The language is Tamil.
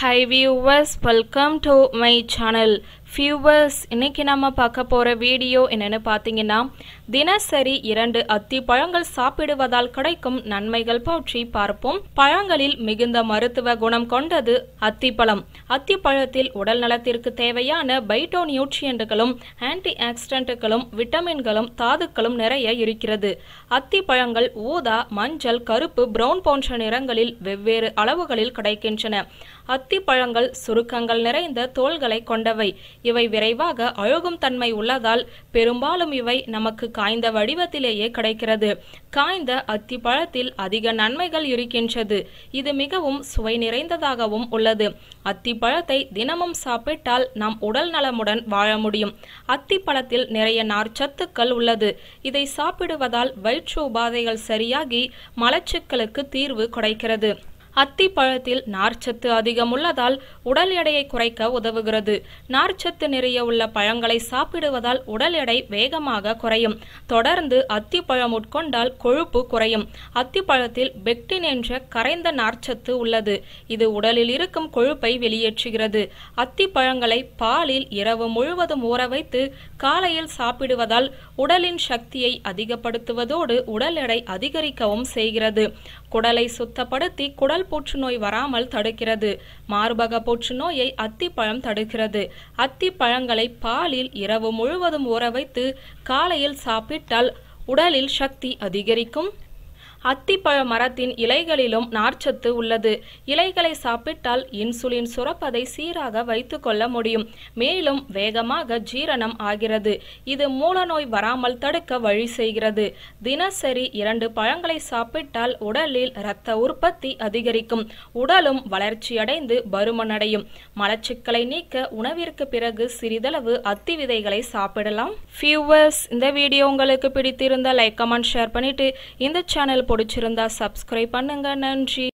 Hi viewers, welcome to my channel. ஃபியூவர்ஸ் இன்றைக்கி நம்ம பார்க்க போற வீடியோ என்னன்னு பார்த்தீங்கன்னா தினசரி இரண்டு அத்தி பழங்கள் சாப்பிடுவதால் கிடைக்கும் நன்மைகள் பற்றி பார்ப்போம் பழங்களில் மிகுந்த மருத்துவ குணம் கொண்டது அத்திப்பழம் அத்திப்பழத்தில் உடல் நலத்திற்கு தேவையான பைட்டோ நியூட்ரியன்ட்களும் ஆன்டி ஆக்சிடென்ட்டுகளும் விட்டமின்களும் தாதுக்களும் நிறைய இருக்கிறது அத்திப்பழங்கள் ஊதா மஞ்சள் கருப்பு பிரவுன் போன்ற நிறங்களில் வெவ்வேறு அளவுகளில் கிடைக்கின்றன அத்திப்பழங்கள் சுருக்கங்கள் நிறைந்த தோள்களை கொண்டவை இவை விரைவாக அழுகும் தன்மை உள்ளதால் பெரும்பாலும் இவை நமக்கு காய்ந்த வடிவத்திலேயே கிடைக்கிறது காய்ந்த அத்தி பழத்தில் அதிக நன்மைகள் இருக்கின்றது இது மிகவும் சுவை நிறைந்ததாகவும் உள்ளது அத்தி பழத்தை தினமும் சாப்பிட்டால் நாம் உடல் நலமுடன் வாழ முடியும் அத்தி பழத்தில் நிறைய நார்ச்சத்துக்கள் உள்ளது இதை சாப்பிடுவதால் வயிற்று உபாதைகள் சரியாகி மலச்சிக்கலுக்கு தீர்வு கிடைக்கிறது அத்திப்பழத்தில் நார்ச்சத்து அதிகம் உள்ளதால் உடல் எடையை குறைக்க உதவுகிறது நார்ச்சத்து நிறைய உள்ள பழங்களை சாப்பிடுவதால் உடல் எடை வேகமாக குறையும் தொடர்ந்து அத்திப்பழம் உட்கொண்டால் கொழுப்பு குறையும் அத்திப்பழத்தில் பெக்டின் என்ற கரைந்த நார்ச்சத்து உள்ளது இது உடலில் இருக்கும் கொழுப்பை வெளியேற்றுகிறது அத்திப்பழங்களை பாலில் இரவு முழுவதும் ஊற வைத்து காலையில் சாப்பிடுவதால் உடலின் சக்தியை அதிகப்படுத்துவதோடு உடல் எடை அதிகரிக்கவும் செய்கிறது குடலை சுத்தப்படுத்தி குடல் உடல் புற்றுநோய் வராமல் தடுக்கிறது மார்பக புற்றுநோயை அத்திப்பழம் தடுக்கிறது அத்திப்பழங்களை பாலில் இரவு முழுவதும் ஊற வைத்து காலையில் சாப்பிட்டால் உடலில் சக்தி அதிகரிக்கும் அத்திப்பழ மரத்தின் இலைகளிலும் நார்ச்சத்து உள்ளது இலைகளை சாப்பிட்டால் இன்சுலின் சுரப்பதை சீராக வைத்துக்கொள்ள முடியும் மேலும் வேகமாக ஜீரணம் ஆகிறது இது மூலநோய் வராமல் தடுக்க வழி செய்கிறது தினசரி இரண்டு பழங்களை சாப்பிட்டால் உடலில் இரத்த உற்பத்தி அதிகரிக்கும் உடலும் வளர்ச்சியடைந்து பருமனடையும் மலச்சிக்கலை நீக்க உணவிற்கு பிறகு சிறிதளவு அத்தி விதைகளை சாப்பிடலாம் ஃபியூவர்ஸ் இந்த வீடியோ உங்களுக்கு பிடித்திருந்த லைக் கமெண்ட் ஷேர் பண்ணிட்டு இந்த சேனல் பிடிச்சிருந்தா சப்ஸ்கிரைப் பண்ணுங்க நன்றி